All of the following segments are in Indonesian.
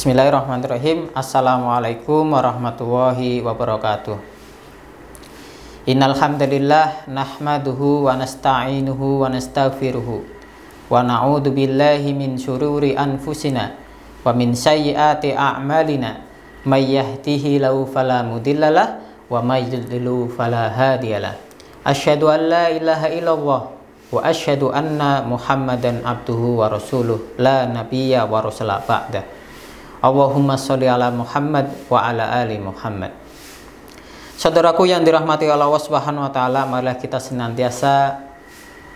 Bismillahirrahmanirrahim Assalamualaikum warahmatullahi wabarakatuh Innalhamdulillah Nahmaduhu wa nasta'inuhu wa nasta'firuhu Wa na'udhu billahi min syururi anfusina Wa min sayyati a'malina May yahdihi lau falamudillalah Wa may yudlilu falahadiyalah Ashadu an la ilaha illallah Wa ashadu anna muhammadan abduhu wa rasuluh La nabiyya wa rasulah ba'dah Allahumma sholli ala Muhammad wa ala ali Muhammad. Saudaraku yang dirahmati Allah Subhanahu wa taala, marilah kita senantiasa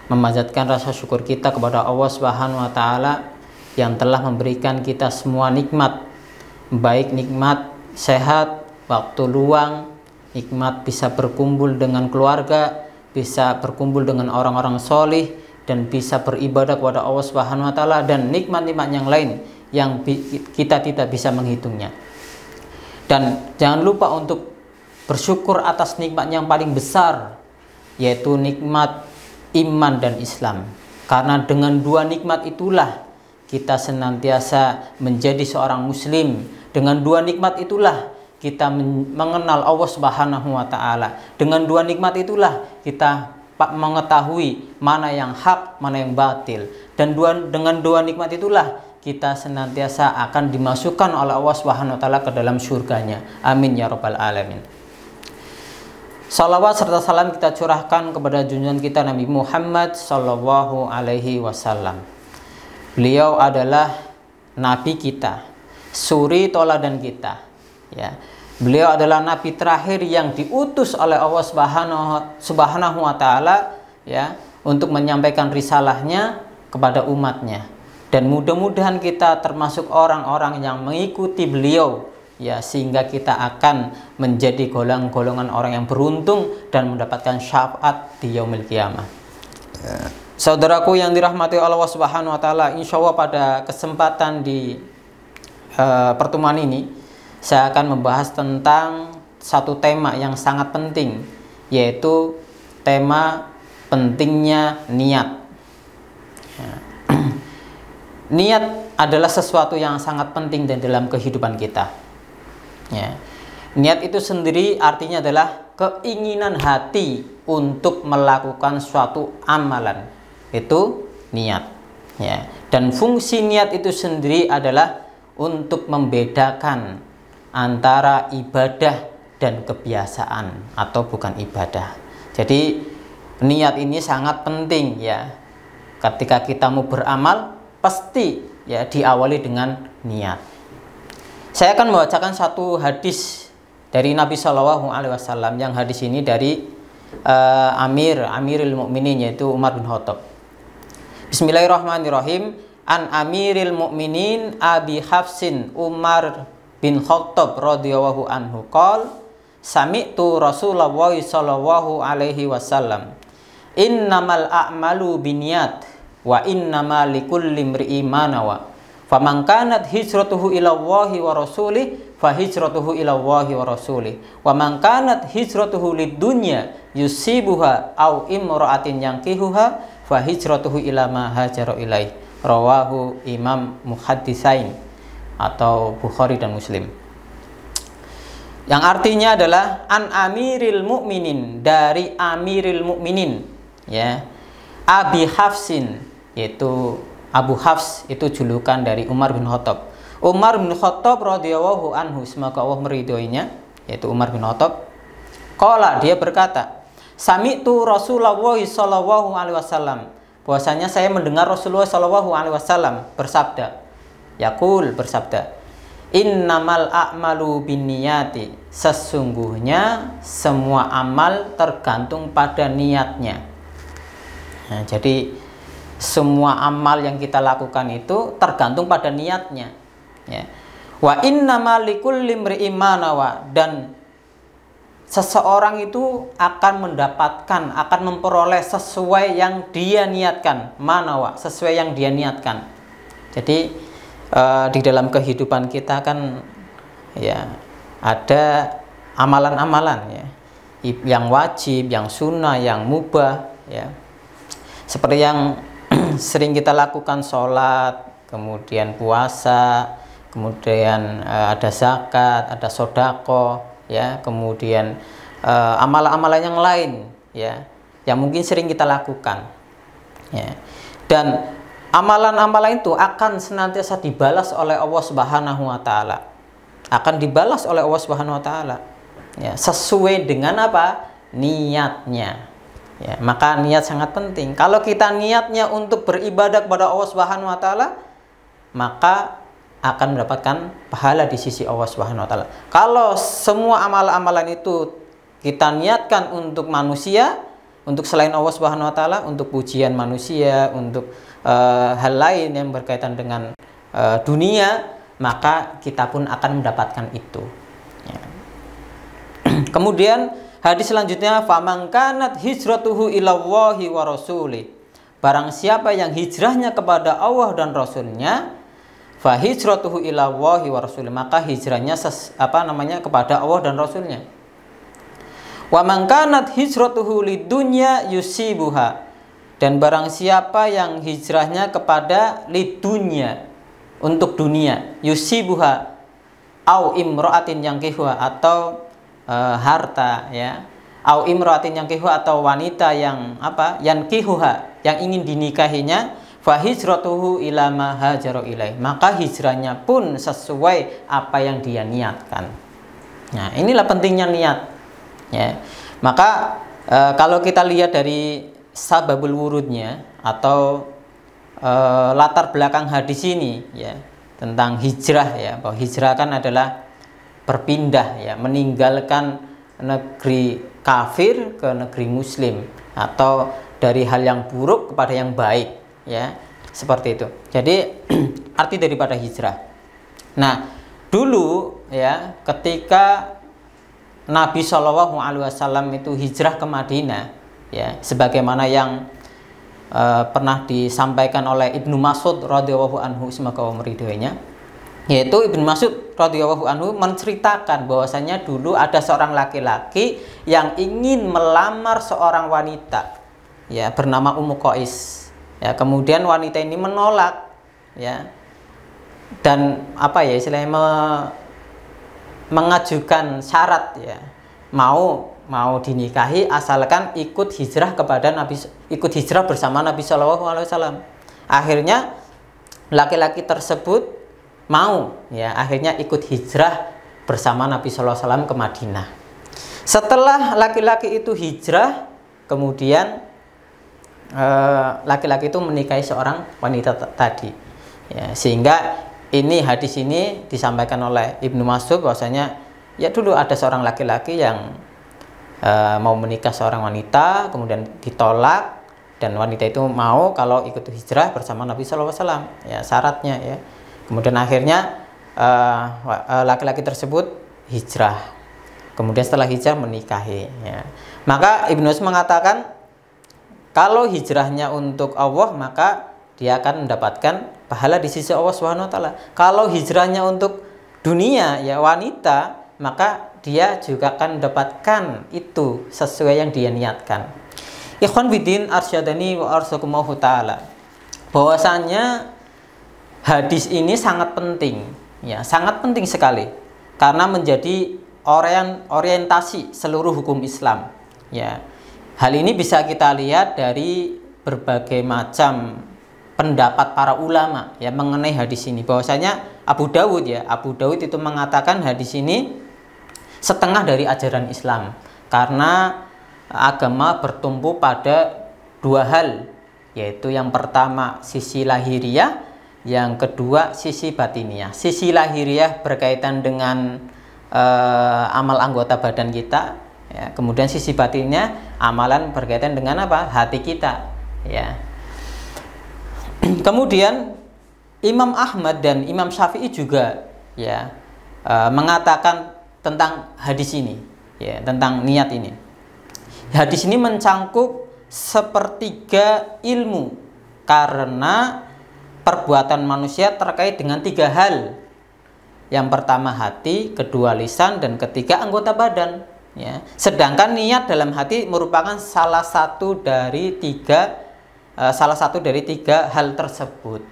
memanjatkan rasa syukur kita kepada Allah Subhanahu wa taala yang telah memberikan kita semua nikmat, baik nikmat sehat, waktu luang, nikmat bisa berkumpul dengan keluarga, bisa berkumpul dengan orang-orang solih dan bisa beribadah kepada Allah Subhanahu wa taala dan nikmat-nikmat yang lain yang kita tidak bisa menghitungnya. Dan jangan lupa untuk bersyukur atas nikmat yang paling besar yaitu nikmat iman dan Islam. Karena dengan dua nikmat itulah kita senantiasa menjadi seorang muslim. Dengan dua nikmat itulah kita mengenal Allah Subhanahu wa taala. Dengan dua nikmat itulah kita mengetahui mana yang hak, mana yang batil. Dan dua, dengan dua nikmat itulah kita senantiasa akan dimasukkan oleh Allah Subhanahu wa taala ke dalam surganya. Amin ya rabbal alamin. Salawat serta salam kita curahkan kepada junjungan kita Nabi Muhammad Sallallahu Alaihi Wasallam. Beliau adalah Nabi kita, suri dan kita. Ya. Beliau adalah Nabi terakhir yang diutus oleh Allah Subhanahu Wa Taala ya, untuk menyampaikan risalahnya kepada umatnya dan mudah-mudahan kita termasuk orang-orang yang mengikuti beliau ya sehingga kita akan menjadi golongan-golongan orang yang beruntung dan mendapatkan syafaat di yaumil kiamah. Saudaraku yang dirahmati Allah Subhanahu wa taala, insya Allah pada kesempatan di uh, pertemuan ini saya akan membahas tentang satu tema yang sangat penting yaitu tema pentingnya niat niat adalah sesuatu yang sangat penting dan dalam kehidupan kita. Ya. Niat itu sendiri artinya adalah keinginan hati untuk melakukan suatu amalan. Itu niat. Ya. Dan fungsi niat itu sendiri adalah untuk membedakan antara ibadah dan kebiasaan atau bukan ibadah. Jadi niat ini sangat penting ya. Ketika kita mau beramal, pasti ya diawali dengan niat. Saya akan membacakan satu hadis dari Nabi Shallallahu Alaihi Wasallam yang hadis ini dari uh, Amir Amiril Mukminin yaitu Umar bin Khattab. Bismillahirrahmanirrahim. An Amiril Mukminin Abi Hafsin Umar bin Khattab radhiyallahu anhu qol sami'tu Rasulullah sallallahu alaihi wasallam innamal a'malu binniyat wa ma likulli imri'in ma nawa faman kanat hijratuhu ila Allahi wa rasulih fa hijratuhu ila Allahi wa rasulih wa man kanat hijratuhu lidunya yusibuha au imra'atin yankihuha fa hijratuhu ila ma hajara ilaih rawahu Imam Muhaddisain atau Bukhari dan Muslim yang artinya adalah an amiril mukminin dari amiril mukminin ya Abi Hafsin yaitu Abu Hafs itu julukan dari Umar bin Khattab. Umar bin Khattab radhiyallahu anhu semoga Allah meridhoinya yaitu Umar bin Khattab. Kala dia berkata, "Sami "Sami'tu Rasulullah sallallahu alaihi wasallam." Bahwasanya saya mendengar Rasulullah sallallahu alaihi wasallam bersabda, yaqul bersabda, "Innamal a'malu binniyati." Sesungguhnya semua amal tergantung pada niatnya. Nah, jadi semua amal yang kita lakukan itu tergantung pada niatnya ya wa malikul limri imanawa dan seseorang itu akan mendapatkan akan memperoleh sesuai yang dia niatkan manawa sesuai yang dia niatkan jadi uh, di dalam kehidupan kita kan ya ada amalan-amalan ya yang wajib yang sunnah yang mubah ya seperti yang sering kita lakukan sholat, kemudian puasa, kemudian uh, ada zakat, ada sodako, ya, kemudian uh, amalan-amalan yang lain, ya, yang mungkin sering kita lakukan, ya. Dan amalan-amalan itu akan senantiasa dibalas oleh Allah Subhanahu wa taala. Akan dibalas oleh Allah Subhanahu wa taala. Ya, sesuai dengan apa? niatnya. Ya, maka niat sangat penting. Kalau kita niatnya untuk beribadah kepada Allah Subhanahu wa taala, maka akan mendapatkan pahala di sisi Allah Subhanahu wa taala. Kalau semua amal amalan itu kita niatkan untuk manusia, untuk selain Allah Subhanahu wa taala, untuk pujian manusia, untuk uh, hal lain yang berkaitan dengan uh, dunia, maka kita pun akan mendapatkan itu. Ya. Kemudian Hadis selanjutnya faman kanat hijratuhu ilallahi wa rasuli. Barang siapa yang hijrahnya kepada Allah dan Rasulnya fa hijratuhu ilallahi wa rasuli. Maka hijrahnya ses, apa namanya kepada Allah dan Rasulnya. Wa man hijratuhu lidunya yusibuha. Dan barang siapa yang hijrahnya kepada lidunya untuk dunia yusibuha au imra'atin yang kihwa atau e, harta ya au imratin yang kihu atau wanita yang apa yang kihuha yang ingin dinikahinya fahijratuhu ma hajaru maka hijrahnya pun sesuai apa yang dia niatkan nah inilah pentingnya niat ya maka e, kalau kita lihat dari sababul wurudnya atau e, latar belakang hadis ini ya tentang hijrah ya bahwa hijrah kan adalah berpindah ya meninggalkan negeri kafir ke negeri muslim atau dari hal yang buruk kepada yang baik ya seperti itu jadi arti daripada hijrah nah dulu ya ketika Nabi Shallallahu Alaihi Wasallam itu hijrah ke Madinah ya sebagaimana yang uh, pernah disampaikan oleh Ibnu Mas'ud radhiyallahu anhu semoga Allah meridhoinya yaitu Ibnu Mas'ud radhiyallahu anhu menceritakan bahwasanya dulu ada seorang laki-laki yang ingin melamar seorang wanita ya bernama Ummu Qais. Ya, kemudian wanita ini menolak ya. Dan apa ya istilahnya me mengajukan syarat ya. Mau mau dinikahi asalkan ikut hijrah kepada Nabi ikut hijrah bersama Nabi Shallallahu alaihi wasallam. Akhirnya laki-laki tersebut mau ya akhirnya ikut hijrah bersama Nabi Shallallahu Alaihi Wasallam ke Madinah. Setelah laki-laki itu hijrah, kemudian eh, laki-laki eh, itu menikahi seorang wanita tadi, ya, sehingga ini hadis ini disampaikan oleh Ibnu Mas'ud bahwasanya ya dulu ada seorang laki-laki yang e, mau menikah seorang wanita, kemudian ditolak dan wanita itu mau kalau ikut hijrah bersama Nabi Shallallahu Alaihi Wasallam, ya syaratnya ya Kemudian akhirnya eh, eh, laki-laki uh, tersebut hijrah. Kemudian setelah hijrah menikahi. Ya. Maka Ibnu Utsman mengatakan kalau hijrahnya untuk Allah maka dia akan mendapatkan pahala di sisi Allah Subhanahu taala. Kalau hijrahnya untuk dunia ya wanita maka dia juga akan mendapatkan itu sesuai yang dia niatkan. Ikhwan bidin arsyadani wa taala. Bahwasanya hadis ini sangat penting ya sangat penting sekali karena menjadi orient, orientasi seluruh hukum Islam ya hal ini bisa kita lihat dari berbagai macam pendapat para ulama ya mengenai hadis ini bahwasanya Abu Dawud ya Abu Dawud itu mengatakan hadis ini setengah dari ajaran Islam karena agama bertumpu pada dua hal yaitu yang pertama sisi lahiriah yang kedua sisi batiniah. Sisi lahiriah berkaitan dengan uh, amal anggota badan kita. Ya. Kemudian sisi batinnya amalan berkaitan dengan apa? Hati kita. Ya. Kemudian Imam Ahmad dan Imam Syafi'i juga ya uh, mengatakan tentang hadis ini, ya, tentang niat ini. Hadis ini mencangkup sepertiga ilmu karena perbuatan manusia terkait dengan tiga hal. Yang pertama hati, kedua lisan, dan ketiga anggota badan. Ya. Sedangkan niat dalam hati merupakan salah satu dari tiga eh, salah satu dari tiga hal tersebut.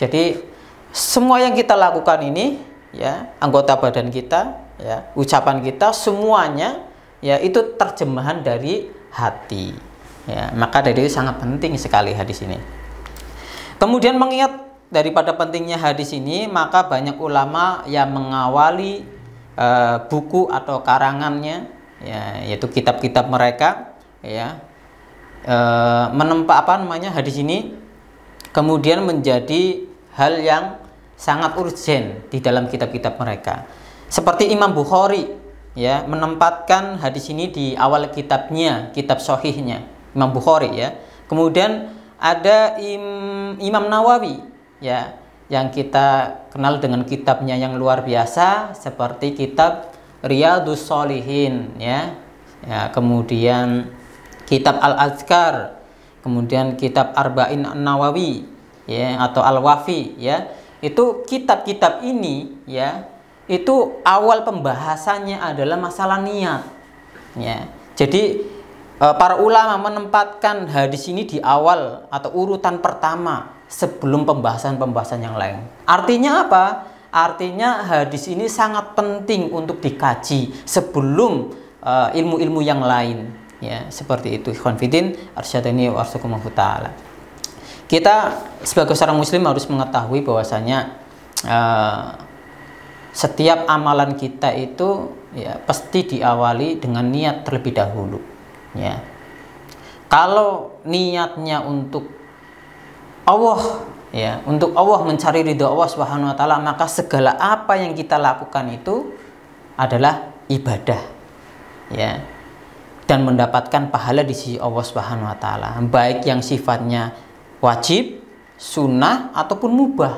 Jadi semua yang kita lakukan ini, ya anggota badan kita, ya ucapan kita, semuanya ya itu terjemahan dari hati. Ya, maka dari itu sangat penting sekali hadis ini. Kemudian mengingat daripada pentingnya hadis ini, maka banyak ulama yang mengawali e, buku atau karangannya, ya, yaitu kitab-kitab mereka, ya, e, menempa apa namanya hadis ini, kemudian menjadi hal yang sangat urgent di dalam kitab-kitab mereka. Seperti Imam Bukhari, ya, menempatkan hadis ini di awal kitabnya, kitab sohihnya Imam Bukhari, ya. Kemudian ada Im, Imam Nawawi ya yang kita kenal dengan kitabnya yang luar biasa seperti kitab Riyadus Solihin ya. ya kemudian kitab Al Azkar kemudian kitab Arba'in Nawawi ya atau Al Wafi ya itu kitab-kitab ini ya itu awal pembahasannya adalah masalah niat ya jadi Eh, para ulama menempatkan hadis ini di awal atau urutan pertama sebelum pembahasan-pembahasan yang lain. Artinya apa? Artinya hadis ini sangat penting untuk dikaji sebelum eh, ilmu-ilmu uh, yang lain. Ya, seperti itu. Ikhwan arsyadani wa Kita sebagai seorang muslim harus mengetahui bahwasanya uh, setiap amalan kita itu ya pasti diawali dengan niat terlebih dahulu ya kalau niatnya untuk Allah ya untuk Allah mencari ridho Allah Subhanahu wa taala maka segala apa yang kita lakukan itu adalah ibadah ya dan mendapatkan pahala di sisi Allah Subhanahu wa taala baik yang sifatnya wajib sunnah ataupun mubah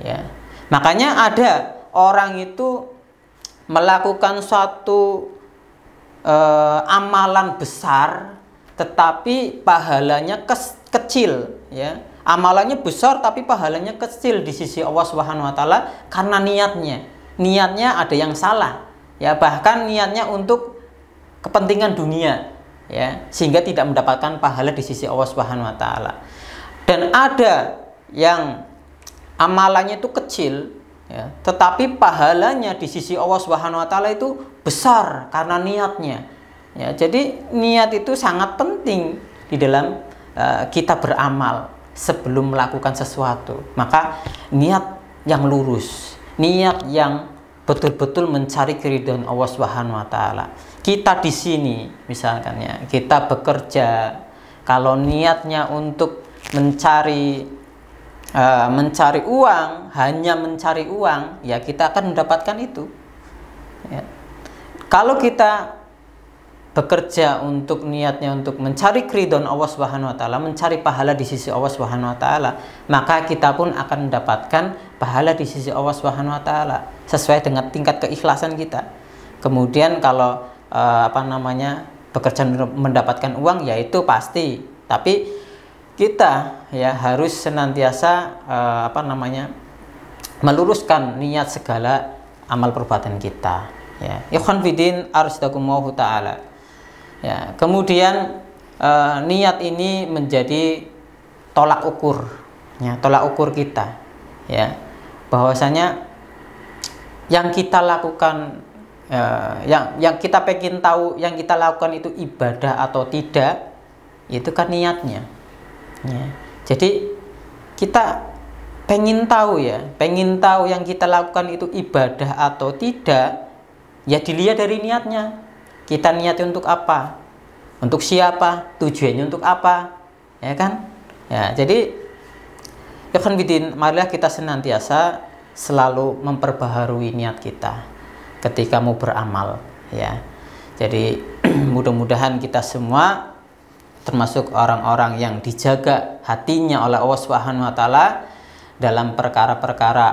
ya makanya ada orang itu melakukan suatu eh, amalan besar tetapi pahalanya kes, kecil ya amalannya besar tapi pahalanya kecil di sisi Allah Subhanahu wa taala karena niatnya niatnya ada yang salah ya bahkan niatnya untuk kepentingan dunia ya sehingga tidak mendapatkan pahala di sisi Allah Subhanahu wa taala dan ada yang amalannya itu kecil Ya, tetapi pahalanya di sisi Allah Subhanahu wa taala itu besar karena niatnya. Ya, jadi niat itu sangat penting di dalam uh, kita beramal sebelum melakukan sesuatu. Maka niat yang lurus, niat yang betul-betul mencari keridhaan Allah Subhanahu wa taala. Kita di sini misalkan ya, kita bekerja kalau niatnya untuk mencari uh, mencari uang hanya mencari uang ya kita akan mendapatkan itu ya. kalau kita bekerja untuk niatnya untuk mencari kridon Allah Subhanahu wa taala, mencari pahala di sisi Allah Subhanahu wa taala, maka kita pun akan mendapatkan pahala di sisi Allah Subhanahu wa taala sesuai dengan tingkat keikhlasan kita. Kemudian kalau eh, apa namanya bekerja mendapatkan uang yaitu pasti, tapi kita ya harus senantiasa uh, apa namanya meluruskan niat segala amal perbuatan kita ya ikhwan fidin arsidakumullahu taala ya kemudian uh, niat ini menjadi tolak ukur ya tolak ukur kita ya bahwasanya yang kita lakukan uh, yang yang kita pengen tahu yang kita lakukan itu ibadah atau tidak itu kan niatnya Ya. Jadi kita pengen tahu ya, pengen tahu yang kita lakukan itu ibadah atau tidak, ya dilihat dari niatnya. Kita niat untuk apa? Untuk siapa? Tujuannya untuk apa? Ya kan? Ya, jadi Ikhwan bidin, marilah kita senantiasa selalu memperbaharui niat kita ketika mau beramal ya. Jadi mudah-mudahan kita semua termasuk orang-orang yang dijaga hatinya oleh Allah Subhanahu wa taala dalam perkara-perkara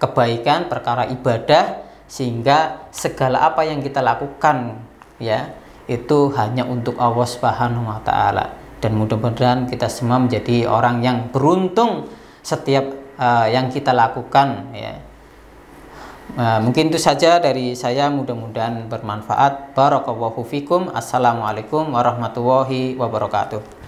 kebaikan, perkara ibadah sehingga segala apa yang kita lakukan ya itu hanya untuk Allah Subhanahu wa taala dan mudah-mudahan kita semua menjadi orang yang beruntung setiap uh, yang kita lakukan ya Nah, mungkin itu saja dari saya mudah-mudahan bermanfaat. Barakallahu fikum. Assalamualaikum warahmatullahi wabarakatuh.